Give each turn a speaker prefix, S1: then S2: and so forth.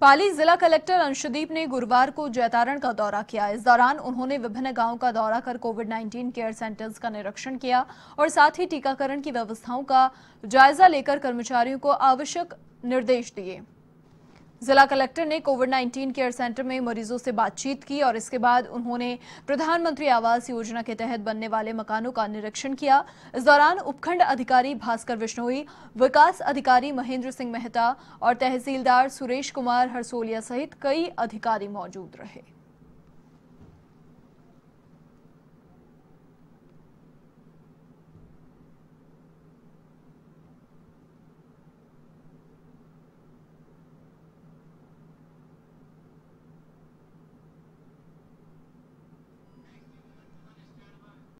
S1: पाली जिला कलेक्टर अंशदीप ने गुरुवार को जैतारण का दौरा किया इस दौरान उन्होंने विभिन्न गांवों का दौरा कर कोविड 19 केयर सेंटर्स का निरीक्षण किया और साथ ही टीकाकरण की व्यवस्थाओं का जायजा लेकर कर्मचारियों को आवश्यक निर्देश दिए जिला कलेक्टर ने कोविड 19 केयर सेंटर में मरीजों से बातचीत की और इसके बाद उन्होंने प्रधानमंत्री आवास योजना के तहत बनने वाले मकानों का निरीक्षण किया इस दौरान उपखंड अधिकारी भास्कर विश्नोई विकास अधिकारी महेंद्र सिंह मेहता और तहसीलदार सुरेश कुमार हरसोलिया सहित कई अधिकारी मौजूद रहे